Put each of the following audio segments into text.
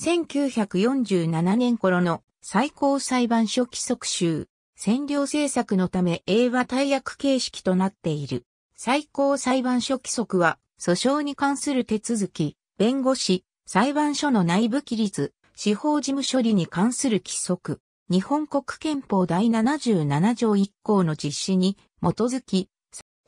1947年頃の最高裁判所規則集、占領政策のため英和大役形式となっている。最高裁判所規則は、訴訟に関する手続き、弁護士、裁判所の内部規律、司法事務処理に関する規則、日本国憲法第77条1項の実施に基づき、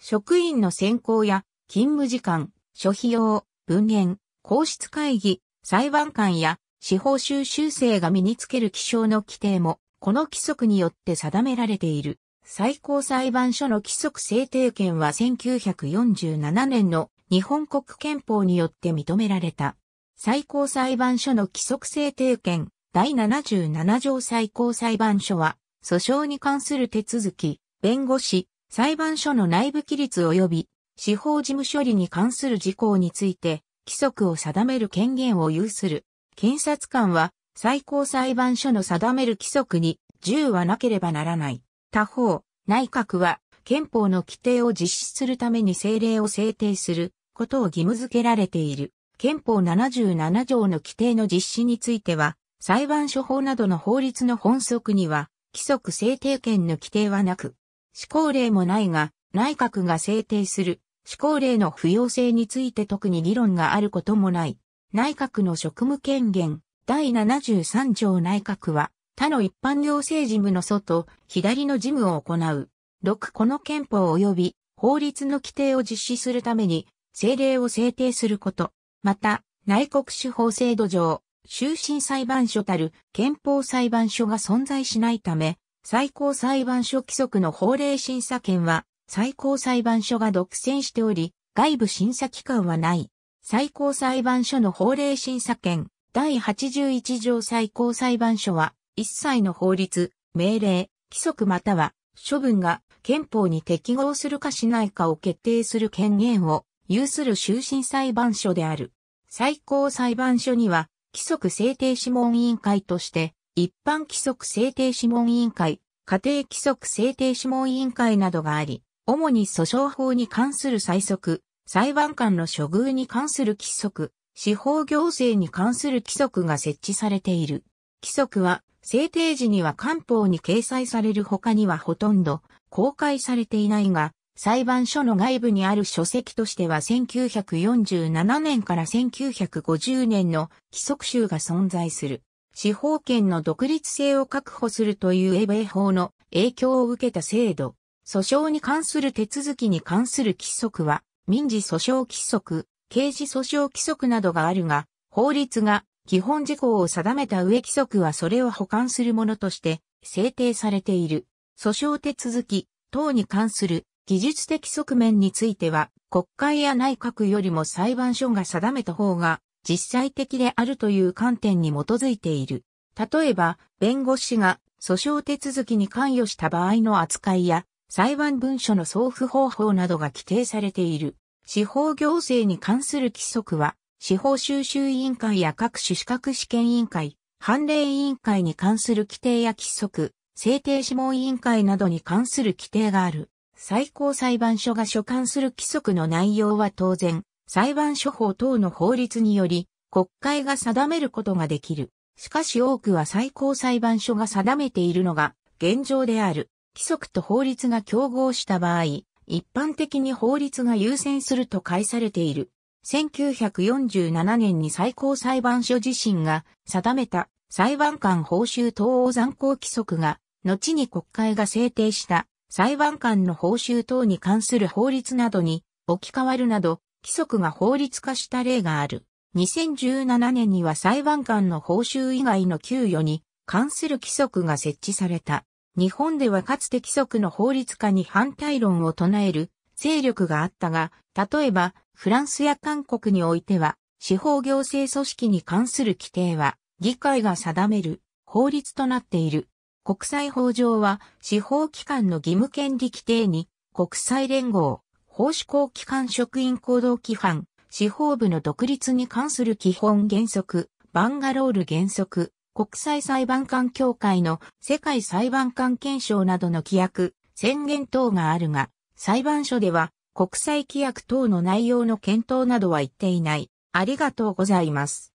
職員の選考や勤務時間、諸費用、文言、皇室会議、裁判官や司法修習生が身につける気象の規定も、この規則によって定められている。最高裁判所の規則制定権は1947年の日本国憲法によって認められた。最高裁判所の規則制定権第77条最高裁判所は、訴訟に関する手続き、弁護士、裁判所の内部規律及び司法事務処理に関する事項について、規則を定める権限を有する。検察官は最高裁判所の定める規則に銃はなければならない。他方、内閣は憲法の規定を実施するために政令を制定することを義務付けられている。憲法77条の規定の実施については、裁判所法などの法律の本則には、規則制定権の規定はなく、施行令もないが、内閣が制定する施行令の不要性について特に議論があることもない。内閣の職務権限、第73条内閣は、他の一般行政事務の外、左の事務を行う。6この憲法及び法律の規定を実施するために、政令を制定すること。また、内国司法制度上、終身裁判所たる憲法裁判所が存在しないため、最高裁判所規則の法令審査権は、最高裁判所が独占しており、外部審査機関はない。最高裁判所の法令審査権第81条最高裁判所は一切の法律、命令、規則または処分が憲法に適合するかしないかを決定する権限を有する終審裁判所である。最高裁判所には規則制定諮問委員会として一般規則制定諮問委員会、家庭規則制定諮問委員会などがあり、主に訴訟法に関する最速、裁判官の処遇に関する規則、司法行政に関する規則が設置されている。規則は、制定時には官報に掲載される他にはほとんど公開されていないが、裁判所の外部にある書籍としては1947年から1950年の規則集が存在する。司法権の独立性を確保するという英米法の影響を受けた制度。訴訟に関する手続きに関する規則は、民事訴訟規則、刑事訴訟規則などがあるが、法律が基本事項を定めた上規則はそれを保管するものとして制定されている。訴訟手続き等に関する技術的側面については、国会や内閣よりも裁判所が定めた方が実際的であるという観点に基づいている。例えば、弁護士が訴訟手続きに関与した場合の扱いや、裁判文書の送付方法などが規定されている。司法行政に関する規則は、司法収集委員会や各種資格試験委員会、判例委員会に関する規定や規則、制定諮問委員会などに関する規定がある。最高裁判所が所管する規則の内容は当然、裁判所法等の法律により、国会が定めることができる。しかし多くは最高裁判所が定めているのが現状である。規則と法律が競合した場合、一般的に法律が優先すると解されている。1947年に最高裁判所自身が定めた裁判官報酬等を残行規則が、後に国会が制定した裁判官の報酬等に関する法律などに置き換わるなど、規則が法律化した例がある。2017年には裁判官の報酬以外の給与に関する規則が設置された。日本ではかつて規則の法律化に反対論を唱える勢力があったが、例えば、フランスや韓国においては、司法行政組織に関する規定は、議会が定める法律となっている。国際法上は、司法機関の義務権利規定に、国際連合、法施行機関職員行動規範、司法部の独立に関する基本原則、バンガロール原則、国際裁判官協会の世界裁判官憲章などの規約、宣言等があるが、裁判所では国際規約等の内容の検討などは言っていない。ありがとうございます。